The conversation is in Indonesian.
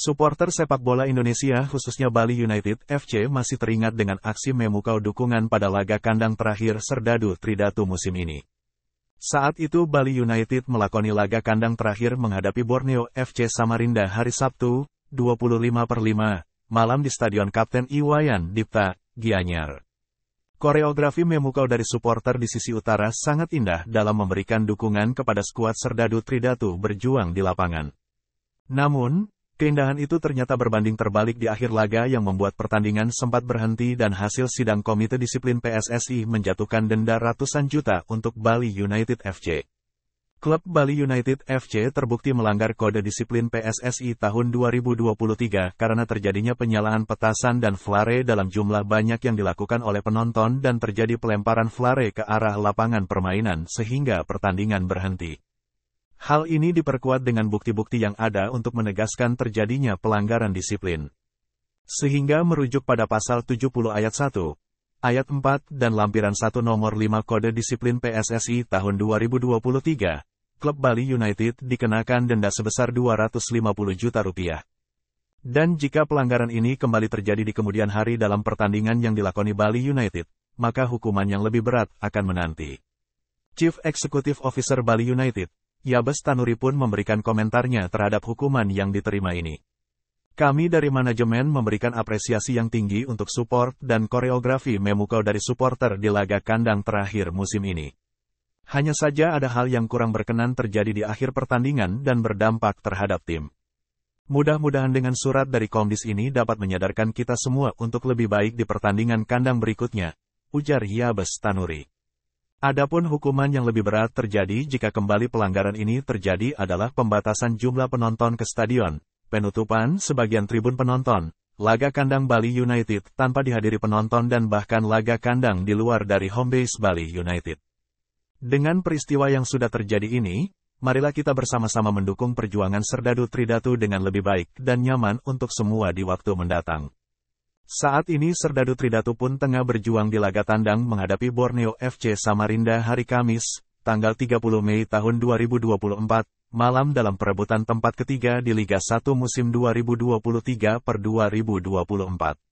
Supporter sepak bola Indonesia khususnya Bali United FC masih teringat dengan aksi memukau dukungan pada laga kandang terakhir Serdadu Tridatu musim ini. Saat itu Bali United melakoni laga kandang terakhir menghadapi Borneo FC Samarinda hari Sabtu, 25 per 5, malam di Stadion Kapten Iwayan Dipta, Gianyar. Koreografi memukau dari supporter di sisi utara sangat indah dalam memberikan dukungan kepada skuad Serdadu Tridatu berjuang di lapangan. Namun, Keindahan itu ternyata berbanding terbalik di akhir laga yang membuat pertandingan sempat berhenti dan hasil sidang komite disiplin PSSI menjatuhkan denda ratusan juta untuk Bali United FC. Klub Bali United FC terbukti melanggar kode disiplin PSSI tahun 2023 karena terjadinya penyalahan petasan dan flare dalam jumlah banyak yang dilakukan oleh penonton dan terjadi pelemparan flare ke arah lapangan permainan sehingga pertandingan berhenti. Hal ini diperkuat dengan bukti-bukti yang ada untuk menegaskan terjadinya pelanggaran disiplin. Sehingga merujuk pada pasal 70 ayat 1, ayat 4 dan lampiran 1 nomor 5 Kode Disiplin PSSI tahun 2023, klub Bali United dikenakan denda sebesar 250 juta rupiah. Dan jika pelanggaran ini kembali terjadi di kemudian hari dalam pertandingan yang dilakoni Bali United, maka hukuman yang lebih berat akan menanti. Chief Executive Officer Bali United, Yabes Tanuri pun memberikan komentarnya terhadap hukuman yang diterima ini. Kami dari manajemen memberikan apresiasi yang tinggi untuk support dan koreografi Memuko dari supporter di laga kandang terakhir musim ini. Hanya saja ada hal yang kurang berkenan terjadi di akhir pertandingan dan berdampak terhadap tim. Mudah-mudahan dengan surat dari Komdis ini dapat menyadarkan kita semua untuk lebih baik di pertandingan kandang berikutnya, ujar Yabes Tanuri. Adapun hukuman yang lebih berat terjadi jika kembali pelanggaran ini terjadi adalah pembatasan jumlah penonton ke stadion, penutupan sebagian tribun penonton, laga kandang Bali United tanpa dihadiri penonton dan bahkan laga kandang di luar dari home base Bali United. Dengan peristiwa yang sudah terjadi ini, marilah kita bersama-sama mendukung perjuangan Serdadu Tridatu dengan lebih baik dan nyaman untuk semua di waktu mendatang. Saat ini Serdadu Tridatu pun tengah berjuang di laga tandang menghadapi Borneo FC Samarinda hari Kamis, tanggal 30 Mei tahun 2024, malam dalam perebutan tempat ketiga di Liga 1 musim 2023 per 2024.